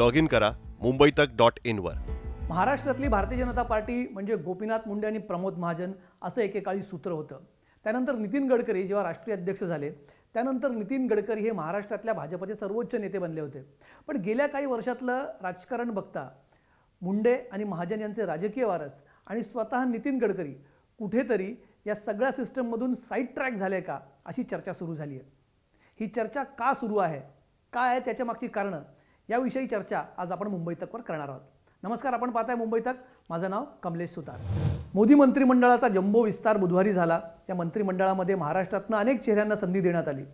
log in करा मुंबई तक dot इनवर महाराष्ट्रातली भारतीय जनता पार्टी म्हणजे गोपीनाथ मुंडे आणि प्रमोद महाजन असं एकेकाळी सूत्र होतं त्यानंतर नितीन गडकरी जेव्हा राष्ट्रीय अध्यक्ष झाले त्यानंतर नितीन गडकरी हे महाराष्ट्रातल्या भाजपचे सर्वोच्च नेते बनले होते पण गेल्या काही वर्षातलं राजकारण बघता मुंडे आणि महाजन यांचे राजकीय वारस आणि स्वतः नितीन गडकरी कुठेतरी या सगळ्या सिस्टममधून साईड ट्रॅक झाले का अशी चर्चा सुरू झाली आहे ही चर्चा का सुरू आहे काय आहे त्याच्यामागची कारणं याविषयी चर्चा आज आपण मुंबई तकवर करणार आहोत नमस्कार आपण पाहताय मुंबई तक माझं नाव कमलेश सुतार मोदी मंत्रिमंडळाचा जम्बो विस्तार बुधवारी झाला या मंत्रिमंडळामध्ये महाराष्ट्रातनं अनेक चेहऱ्यांना संधी देण्यात आली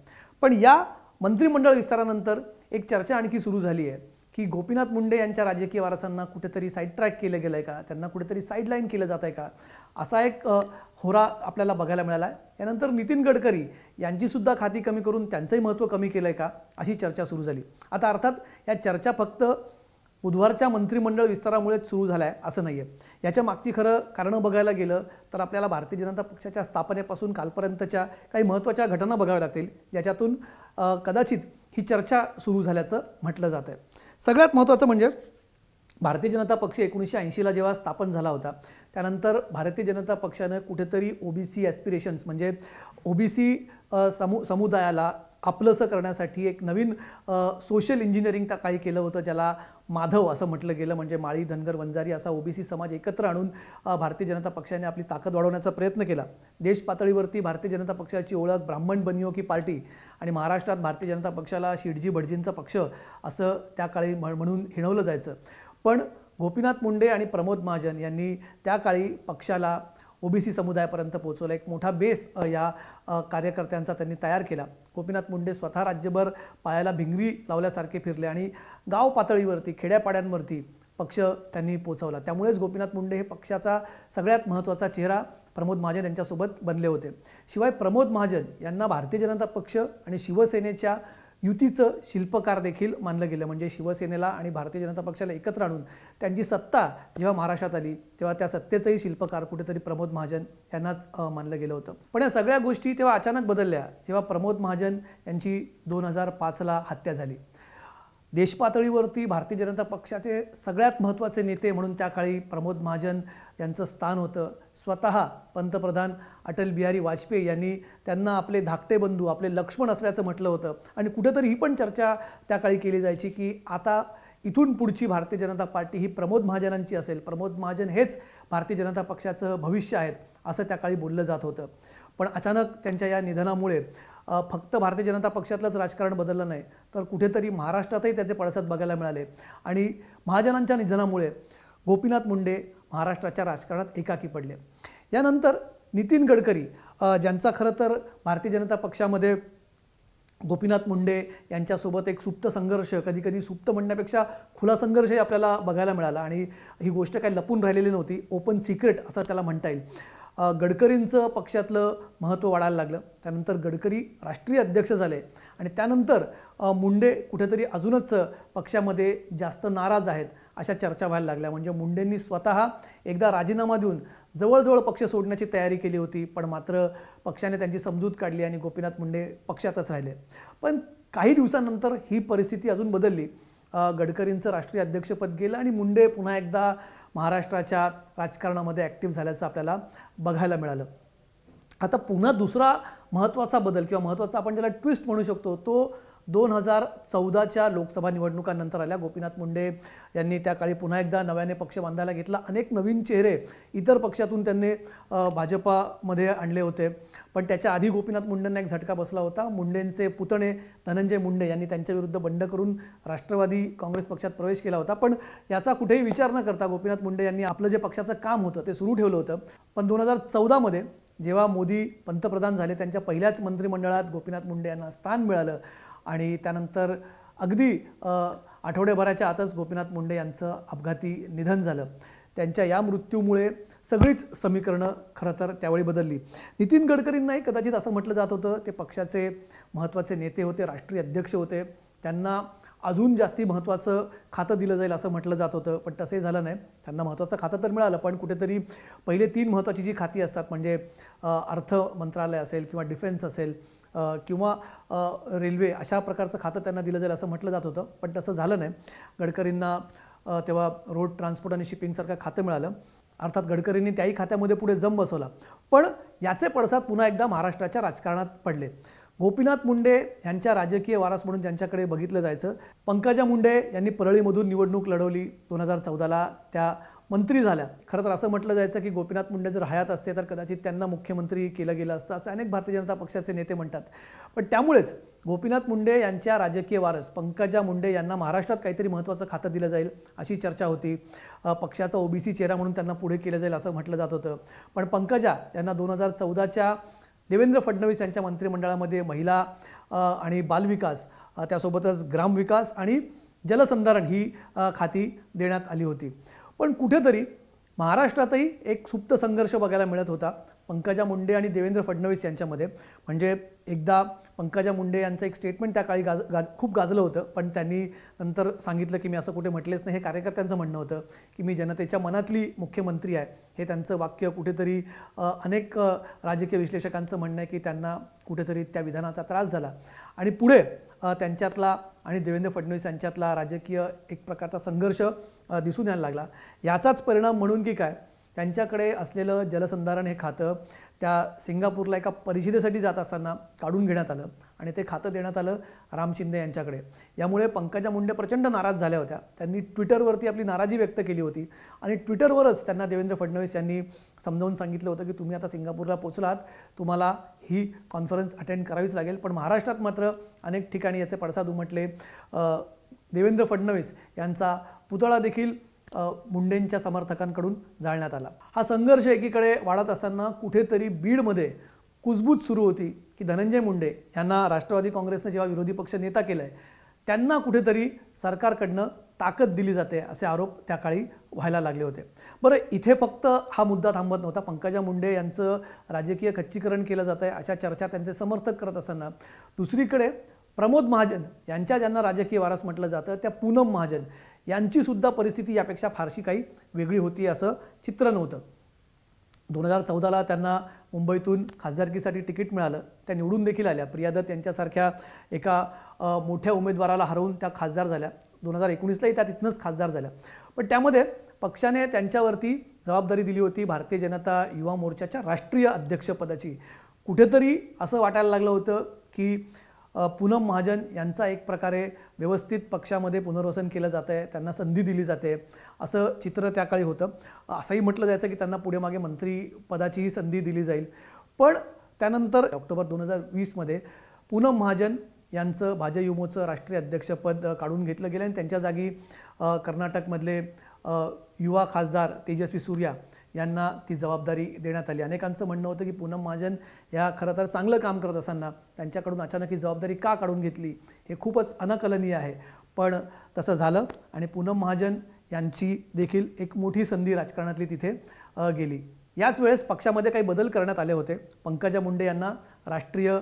पण या मंत्रिमंडळ विस्तारानंतर एक चर्चा आणखी सुरू झाली आहे की गोपीनाथ मुंडे यांच्या राजकीय वारसांना कुठेतरी साईड ट्रॅक केलं गेलं आहे का त्यांना कुठेतरी लाईन केलं जात आहे का असा एक होरा आपल्याला बघायला मिळाला आहे यानंतर नितीन गडकरी यांचीसुद्धा खाती कमी करून त्यांचंही महत्त्व कमी केलं आहे का अशी चर्चा सुरू झाली आता अर्थात या चर्चा फक्त बुधवारच्या मंत्रिमंडळ विस्तारामुळेच सुरू झाला आहे असं नाही आहे याच्या मागची खरं कारणं बघायला गेलं तर आपल्याला भारतीय जनता पक्षाच्या स्थापनेपासून कालपर्यंतच्या काही महत्त्वाच्या घटना बघाव्या लागतील ज्याच्यातून कदाचित ही चर्चा सुरू झाल्याचं म्हटलं जातं आहे सगळ्यात महत्त्वाचं म्हणजे भारतीय जनता पक्ष एकोणीसशे ऐंशीला जेव्हा स्थापन झाला होता त्यानंतर भारतीय जनता पक्षानं कुठेतरी ओबीसी ॲस्पिरेशन्स म्हणजे ओबीसी समु समुदायाला आपलंसं करण्यासाठी एक नवीन सोशल इंजिनिअरिंग त्या काळी केलं होतं ज्याला माधव असं म्हटलं गेलं म्हणजे माळी धनगर वंजारी असा ओबीसी समाज एकत्र आणून भारतीय जनता पक्षाने आपली ताकद वाढवण्याचा प्रयत्न केला देश पातळीवरती भारतीय जनता पक्षाची ओळख ब्राह्मण बनियो की पार्टी आणि महाराष्ट्रात भारतीय जनता पक्षाला शिडजी भटजींचा पक्ष असं त्या काळी म्हणून हिणवलं जायचं पण गोपीनाथ मुंडे आणि प्रमोद महाजन यांनी त्या काळी पक्षाला ओबीसी समुदायापर्यंत पोहोचवला एक मोठा बेस या कार्यकर्त्यांचा त्यांनी तयार केला गोपीनाथ मुंडे स्वतः राज्यभर पायाला भिंगरी लावल्यासारखे फिरले आणि गाव पातळीवरती खेड्यापाड्यांवरती पक्ष त्यांनी पोचवला त्यामुळेच गोपीनाथ मुंडे हे पक्षाचा सगळ्यात महत्त्वाचा चेहरा प्रमोद महाजन यांच्यासोबत बनले होते शिवाय प्रमोद महाजन यांना भारतीय जनता पक्ष आणि शिवसेनेच्या युतीचं शिल्पकार देखील मानलं गेलं म्हणजे शिवसेनेला आणि भारतीय जनता पक्षाला एकत्र आणून त्यांची सत्ता जेव्हा महाराष्ट्रात आली तेव्हा त्या सत्तेचंही शिल्पकार कुठेतरी प्रमोद महाजन यांनाच मानलं गेलं होतं पण या सगळ्या गोष्टी तेव्हा अचानक बदलल्या जेव्हा प्रमोद महाजन यांची दोन हजार पाचला हत्या झाली देशपातळीवरती भारतीय जनता पक्षाचे सगळ्यात महत्त्वाचे नेते म्हणून त्या काळी प्रमोद महाजन यांचं स्थान होतं स्वतः पंतप्रधान अटल बिहारी वाजपेयी यांनी त्यांना आपले धाकटे बंधू आपले लक्ष्मण असल्याचं म्हटलं होतं आणि कुठंतरी ही पण चर्चा त्या काळी केली जायची की आता इथून पुढची भारतीय जनता पार्टी ही प्रमोद महाजनांची असेल प्रमोद महाजन हेच भारतीय जनता पक्षाचं भविष्य आहेत असं त्या काळी बोललं जात होतं पण अचानक त्यांच्या या निधनामुळे फक्त भारतीय जनता पक्षातलंच राजकारण बदललं नाही तर कुठेतरी महाराष्ट्रातही त्याचे पडसाद बघायला मिळाले आणि महाजनांच्या निधनामुळे गोपीनाथ मुंडे महाराष्ट्राच्या राजकारणात एकाकी पडले यानंतर नितीन गडकरी ज्यांचा खरं तर भारतीय जनता पक्षामध्ये गोपीनाथ मुंडे यांच्यासोबत एक सुप्त संघर्ष कधीकधी सुप्त म्हणण्यापेक्षा खुला संघर्षही आपल्याला बघायला मिळाला आणि ही गोष्ट काही लपून राहिलेली नव्हती ओपन सिक्रेट असं त्याला म्हणता येईल गडकरींचं पक्षातलं महत्त्व वाढायला लागलं त्यानंतर गडकरी राष्ट्रीय अध्यक्ष झाले आणि त्यानंतर मुंडे कुठेतरी अजूनच पक्षामध्ये जास्त नाराज आहेत अशा चर्चा व्हायला लागल्या म्हणजे मुंडेंनी स्वतः एकदा राजीनामा देऊन जवळजवळ पक्ष सोडण्याची तयारी केली होती पण मात्र पक्षाने त्यांची समजूत काढली आणि गोपीनाथ मुंडे पक्षातच राहिले पण काही दिवसानंतर ही परिस्थिती अजून बदलली गडकरींचं राष्ट्रीय अध्यक्षपद गेलं आणि मुंडे पुन्हा एकदा महाराष्ट्राच्या राजकारणामध्ये ॲक्टिव्ह झाल्याचं आपल्याला बघायला मिळालं आता पुन्हा दुसरा महत्त्वाचा बदल किंवा महत्त्वाचा आपण ज्याला ट्विस्ट म्हणू शकतो तो दोन हजार चौदाच्या लोकसभा निवडणुकांनंतर आल्या गोपीनाथ मुंडे यांनी त्या काळी पुन्हा एकदा नव्याने पक्ष बांधायला घेतला अनेक नवीन चेहरे इतर पक्षातून त्यांनी भाजपामध्ये आणले होते पण त्याच्या आधी गोपीनाथ मुंडेंना एक झटका बसला होता मुंडेंचे पुतणे धनंजय मुंडे यांनी त्यांच्याविरुद्ध बंड करून राष्ट्रवादी काँग्रेस पक्षात प्रवेश केला होता पण याचा कुठेही विचार न करता गोपीनाथ मुंडे यांनी आपलं जे पक्षाचं काम होतं ते सुरू ठेवलं होतं पण दोन हजार चौदामध्ये जेव्हा मोदी पंतप्रधान झाले त्यांच्या पहिल्याच मंत्रिमंडळात गोपीनाथ मुंडे यांना स्थान मिळालं आणि त्यानंतर अगदी आठवड्याभराच्या आतच गोपीनाथ मुंडे यांचं अपघाती निधन झालं त्यांच्या या मृत्यूमुळे सगळीच समीकरणं खरं तर त्यावेळी बदलली नितीन गडकरींनाही कदाचित असं म्हटलं जात होतं ते पक्षाचे महत्त्वाचे नेते होते राष्ट्रीय अध्यक्ष होते त्यांना अजून जास्ती महत्त्वाचं खातं दिलं जाईल असं म्हटलं जात होतं पण तसंही झालं नाही त्यांना महत्त्वाचं खातं तर मिळालं पण कुठेतरी पहिले तीन महत्त्वाची जी खाती असतात म्हणजे अर्थ मंत्रालय असेल किंवा डिफेन्स असेल किंवा रेल्वे अशा प्रकारचं खातं त्यांना दिलं जाईल असं म्हटलं जात होतं पण तसं झालं नाही गडकरींना तेव्हा रोड ट्रान्सपोर्ट आणि शिपिंगसारखं खातं मिळालं अर्थात गडकरींनी त्याही खात्यामध्ये पुढे जम बसवला पण याचे पडसाद पुन्हा एकदा महाराष्ट्राच्या राजकारणात पडले गोपीनाथ मुंडे यांच्या राजकीय वारस म्हणून ज्यांच्याकडे बघितलं जायचं पंकजा मुंडे यांनी परळीमधून निवडणूक लढवली दोन हजार चौदाला त्या मंत्री झाल्या खरं तर असं म्हटलं जायचं की गोपीनाथ मुंडे जर हयात असते तर कदाचित त्यांना मुख्यमंत्री केलं गेलं असतं असं अनेक भारतीय जनता पक्षाचे नेते म्हणतात पण त्यामुळेच गोपीनाथ मुंडे यांच्या राजकीय वारस पंकजा मुंडे यांना महाराष्ट्रात काहीतरी महत्त्वाचं खातं दिलं जाईल अशी चर्चा होती पक्षाचा ओबीसी चेहरा म्हणून त्यांना पुढे केलं जाईल असं म्हटलं जात होतं पण पंकजा यांना दोन हजार चौदाच्या देवेंद्र फडणवीस यांच्या मंत्रिमंडळामध्ये महिला आणि बालविकास त्यासोबतच ग्रामविकास आणि जलसंधारण ही खाती देण्यात आली होती पण कुठेतरी महाराष्ट्रातही एक सुप्त संघर्ष बघायला मिळत होता पंकजा मुंडे आणि देवेंद्र फडणवीस यांच्यामध्ये म्हणजे एकदा पंकजा मुंडे यांचं एक स्टेटमेंट त्या काळी गाज गा खूप गाजलं होतं पण त्यांनी नंतर सांगितलं की मी असं कुठे म्हटलेच नाही हे कार्यकर्त्यांचं म्हणणं होतं की मी जनतेच्या मनातली मुख्यमंत्री आहे हे त्यांचं वाक्य कुठेतरी अनेक राजकीय विश्लेषकांचं म्हणणं आहे की त्यांना कुठेतरी त्या विधानाचा त्रास झाला आणि पुढे त्यांच्यातला आणि देवेंद्र फडणवीस यांच्यातला राजकीय एक प्रकारचा संघर्ष दिसून यायला लागला याचाच परिणाम म्हणून की काय त्यांच्याकडे असलेलं जलसंधारण हे खातं त्या सिंगापूरला एका परिषदेसाठी जात असताना काढून घेण्यात आलं आणि ते खातं देण्यात आलं राम शिंदे यांच्याकडे यामुळे पंकजा मुंडे प्रचंड नाराज झाल्या होत्या त्यांनी ट्विटरवरती आपली नाराजी व्यक्त केली होती आणि ट्विटरवरच त्यांना देवेंद्र फडणवीस यांनी समजावून सांगितलं होतं की तुम्ही आता सिंगापूरला पोचलात तुम्हाला ही कॉन्फरन्स अटेंड करावीच लागेल पण महाराष्ट्रात मात्र अनेक ठिकाणी याचे पडसाद उमटले देवेंद्र फडणवीस यांचा पुतळा देखील मुंडेंच्या समर्थकांकडून जाळण्यात आला हा संघर्ष एकीकडे वाढत असताना कुठेतरी बीडमध्ये कुजबूज सुरू होती की धनंजय मुंडे यांना राष्ट्रवादी काँग्रेसने जेव्हा विरोधी पक्ष नेता केला आहे त्यांना कुठेतरी सरकारकडनं ताकद दिली जाते असे आरोप त्या काळी व्हायला लागले होते बरं इथे फक्त हा मुद्दा थांबत नव्हता पंकजा मुंडे यांचं राजकीय खच्चीकरण केलं जातंय आहे अशा चर्चा त्यांचे समर्थक करत असताना दुसरीकडे प्रमोद महाजन यांच्या ज्यांना राजकीय वारस म्हटलं जातं त्या पूनम महाजन यांचीसुद्धा परिस्थिती यापेक्षा फारशी काही वेगळी होती असं चित्र नव्हतं दोन हजार चौदाला त्यांना मुंबईतून खासदारकीसाठी तिकीट मिळालं त्या निवडून देखील आल्या दत्त यांच्यासारख्या एका मोठ्या उमेदवाराला हरवून त्या खासदार झाल्या दोन हजार एकोणीसलाही त्या तिथनंच खासदार झाल्या पण त्यामध्ये पक्षाने त्यांच्यावरती जबाबदारी दिली होती भारतीय जनता युवा मोर्चाच्या राष्ट्रीय अध्यक्षपदाची कुठेतरी असं वाटायला लागलं होतं की पूनम महाजन यांचा एक प्रकारे व्यवस्थित पक्षामध्ये पुनर्वसन केलं जात आहे त्यांना संधी दिली जाते असं चित्र त्या काळी होतं असंही म्हटलं जायचं की त्यांना पुढे मागे मंत्रीपदाचीही संधी दिली जाईल पण त्यानंतर ऑक्टोबर दोन हजार वीसमध्ये पूनम महाजन यांचं भाजयुमोचं राष्ट्रीय अध्यक्षपद काढून घेतलं गेलं आणि त्यांच्या जागी कर्नाटकमधले युवा खासदार तेजस्वी सूर्या यांना ती जबाबदारी देण्यात आली अनेकांचं म्हणणं होतं की पूनम महाजन या खरं तर चांगलं काम करत असताना त्यांच्याकडून अचानक ही जबाबदारी का काढून घेतली हे खूपच अनकलनीय आहे पण तसं झालं आणि पूनम महाजन यांची देखील एक मोठी संधी राजकारणातली तिथे गेली याच वेळेस पक्षामध्ये काही बदल करण्यात आले होते पंकजा मुंडे यांना राष्ट्रीय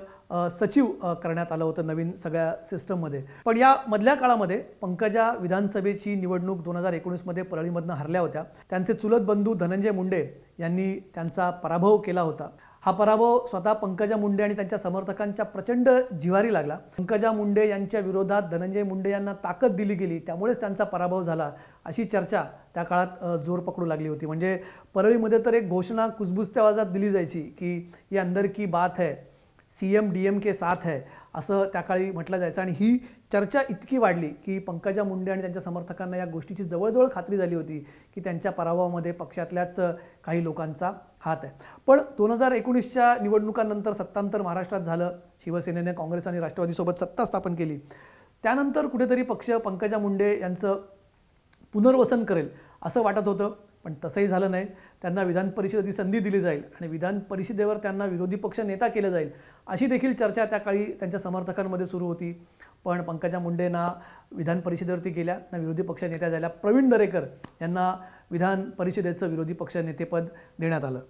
सचिव करण्यात आलं होतं नवीन सगळ्या सिस्टममध्ये पण या मधल्या काळामध्ये पंकजा विधानसभेची निवडणूक दोन हजार एकोणीसमध्ये परळीमधनं हरल्या होत्या त्यांचे चुलत बंधू धनंजय मुंडे यांनी त्यांचा पराभव केला होता हा पराभव स्वतः पंकजा मुंडे आणि त्यांच्या समर्थकांच्या प्रचंड जिवारी लागला पंकजा मुंडे यांच्या विरोधात धनंजय मुंडे यांना ताकद दिली गेली त्यामुळेच त्यांचा पराभव झाला अशी चर्चा त्या काळात जोर पकडू लागली होती म्हणजे परळीमध्ये तर एक घोषणा कुजबुजत्या आवाजात दिली जायची की ही अंदर की बात आहे सी एम डी एम के साथ है असं त्या काळी म्हटलं जायचं आणि ही चर्चा इतकी वाढली की पंकजा मुंडे आणि त्यांच्या समर्थकांना या गोष्टीची जवळजवळ खात्री झाली होती की त्यांच्या पराभवामध्ये पक्षातल्याच काही लोकांचा हात आहे पण दोन हजार एकोणीसच्या निवडणुकांनंतर सत्तांतर महाराष्ट्रात झालं शिवसेनेने काँग्रेस आणि राष्ट्रवादीसोबत सत्ता स्थापन केली त्यानंतर कुठेतरी पक्ष पंकजा मुंडे यांचं पुनर्वसन करेल असं वाटत होतं पण तसंही झालं नाही त्यांना विधान परिषदेची संधी दिली जाईल आणि विधान परिषदेवर त्यांना विरोधी पक्ष नेता केलं जाईल अशी देखील चर्चा त्या काळी त्यांच्या समर्थकांमध्ये सुरू होती पण पंकजा मुंडे ना विधान परिषदेवरती गेल्या ना विरोधी पक्ष नेत्या झाल्या प्रवीण दरेकर यांना विधान परिषदेचं विरोधी पक्ष नेतेपद देण्यात आलं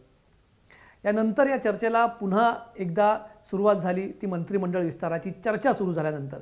यानंतर या चर्चेला पुन्हा एकदा सुरुवात झाली ती मंत्रिमंडळ विस्ताराची चर्चा सुरू झाल्यानंतर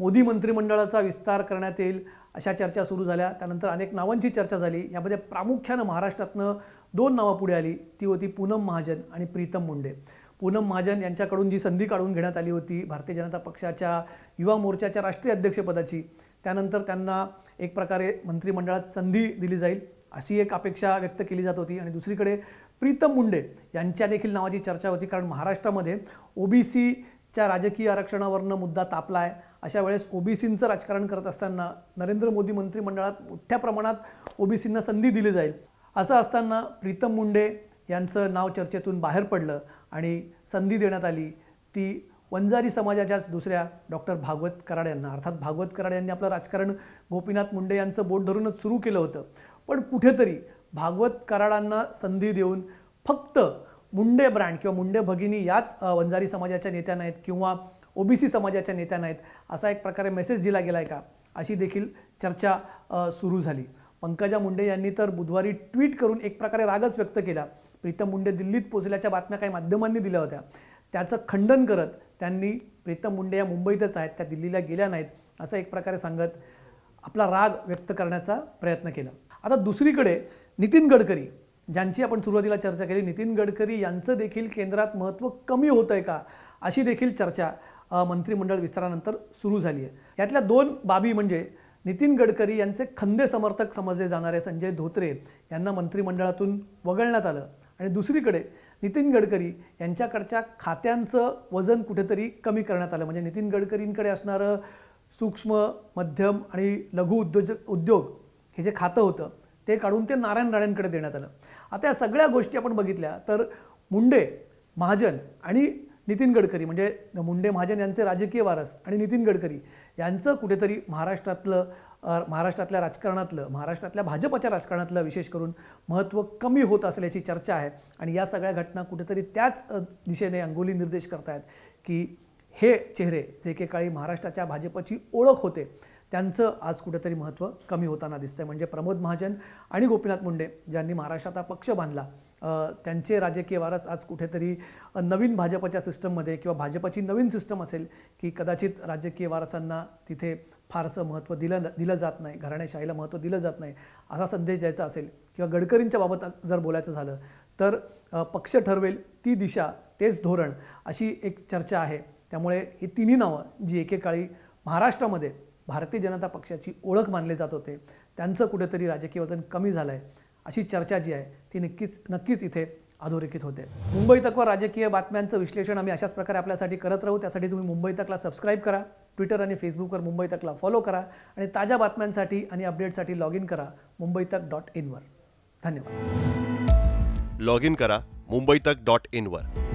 मोदी मंत्रिमंडळाचा विस्तार करण्यात येईल अशा चर्चा सुरू झाल्या त्यानंतर अनेक नावांची चर्चा झाली यामध्ये प्रामुख्यानं महाराष्ट्रातनं दोन नावं पुढे आली ती होती पूनम महाजन आणि प्रीतम मुंडे पूनम महाजन यांच्याकडून जी संधी काढून घेण्यात आली होती भारतीय जनता पक्षाच्या युवा मोर्चाच्या राष्ट्रीय अध्यक्षपदाची त्यानंतर त्यांना एक प्रकारे मंत्रिमंडळात संधी दिली जाईल अशी एक अपेक्षा व्यक्त केली जात होती आणि दुसरीकडे प्रीतम मुंडे यांच्या देखील नावाची चर्चा होती कारण महाराष्ट्रामध्ये ओबीसीच्या राजकीय आरक्षणावरनं मुद्दा तापला आहे अशा वेळेस ओबीसींचं राजकारण करत असताना नरेंद्र मोदी मंत्रिमंडळात मोठ्या प्रमाणात ओबीसींना संधी दिली जाईल असं असताना प्रीतम मुंडे यांचं नाव चर्चेतून बाहेर पडलं आणि संधी देण्यात आली ती वंजारी समाजाच्याच दुसऱ्या डॉक्टर भागवत कराड यांना अर्थात भागवत कराड यांनी आपलं राजकारण गोपीनाथ मुंडे यांचं बोट धरूनच सुरू केलं होतं पण कुठेतरी भागवत कराडांना संधी देऊन फक्त मुंडे ब्रँड किंवा मुंडे भगिनी याच वंजारी समाजाच्या नेत्यांना आहेत किंवा ओबीसी समाजाच्या नेत्या नाहीत असा एक प्रकारे मेसेज दिला गेला आहे का अशी देखील चर्चा सुरू झाली पंकजा मुंडे यांनी तर बुधवारी ट्विट करून एक प्रकारे रागच व्यक्त केला प्रीतम मुंडे दिल्लीत पोचल्याच्या बातम्या काही माध्यमांनी दिल्या होत्या त्याचं खंडन करत त्यांनी प्रीतम मुंडे या मुंबईतच आहेत त्या दिल्लीला गेल्या नाहीत असं एक प्रकारे सांगत आपला राग व्यक्त करण्याचा प्रयत्न केला आता दुसरीकडे नितीन गडकरी ज्यांची आपण सुरुवातीला चर्चा केली नितीन गडकरी यांचं देखील केंद्रात महत्त्व कमी होतं आहे का अशी देखील चर्चा मंत्रिमंडळ विस्तारानंतर सुरू झाली आहे यातल्या दोन बाबी म्हणजे नितीन गडकरी यांचे खंदे समर्थक समजले जाणारे संजय धोत्रे यांना मंत्रिमंडळातून वगळण्यात आलं आणि दुसरीकडे नितीन गडकरी यांच्याकडच्या खात्यांचं वजन कुठेतरी कमी करण्यात आलं म्हणजे नितीन गडकरींकडे असणारं सूक्ष्म मध्यम आणि लघु उद्योजक उद्योग हे जे खातं होतं ते काढून ते नारायण राणेंकडे देण्यात आलं आता या सगळ्या गोष्टी आपण बघितल्या तर मुंडे महाजन आणि नितीन गडकरी म्हणजे मुंडे महाजन यांचे राजकीय वारस आणि नितीन गडकरी यांचं कुठेतरी महाराष्ट्रातलं महाराष्ट्रातल्या राजकारणातलं महाराष्ट्रातल्या भाजपच्या राजकारणातलं विशेष करून महत्त्व कमी होत असल्याची चर्चा आहे आणि या सगळ्या घटना कुठेतरी त्याच दिशेने अंगोली निर्देश करतायत की हे चेहरे जे के महाराष्ट्राच्या भाजपची ओळख होते त्यांचं आज कुठेतरी महत्त्व कमी होताना दिसतं म्हणजे प्रमोद महाजन आणि गोपीनाथ मुंडे ज्यांनी महाराष्ट्रात हा पक्ष बांधला त्यांचे राजकीय वारस आज कुठेतरी नवीन भाजपच्या सिस्टममध्ये किंवा भाजपची नवीन सिस्टम असेल की कदाचित राजकीय वारसांना तिथे फारसं महत्त्व दिलं दिलं जात नाही घराण्याशाहीला महत्त्व दिलं जात नाही असा संदेश द्यायचा असेल किंवा गडकरींच्या बाबत जर बोलायचं झालं तर पक्ष ठरवेल ती दिशा तेच धोरण अशी एक चर्चा आहे त्यामुळे ही तिन्ही नावं जी एकेकाळी महाराष्ट्रामध्ये भारतीय जनता पक्षाची ओळख मानले जात होते त्यांचं कुठेतरी राजकीय वजन कमी झालं आहे अशी चर्चा जी आहे ती नक्कीच नक्कीच इथे अधोरेखित होते मुंबई तकवर राजकीय बातम्यांचं विश्लेषण आम्ही अशाच प्रकारे आपल्यासाठी करत राहू त्यासाठी तुम्ही मुंबई तकला सबस्क्राईब करा ट्विटर आणि फेसबुकवर मुंबई तकला फॉलो करा आणि ताज्या बातम्यांसाठी आणि अपडेटसाठी लॉग इन करा मुंबई तक डॉट इनवर धन्यवाद लॉग इन करा मुंबई तक डॉट इनवर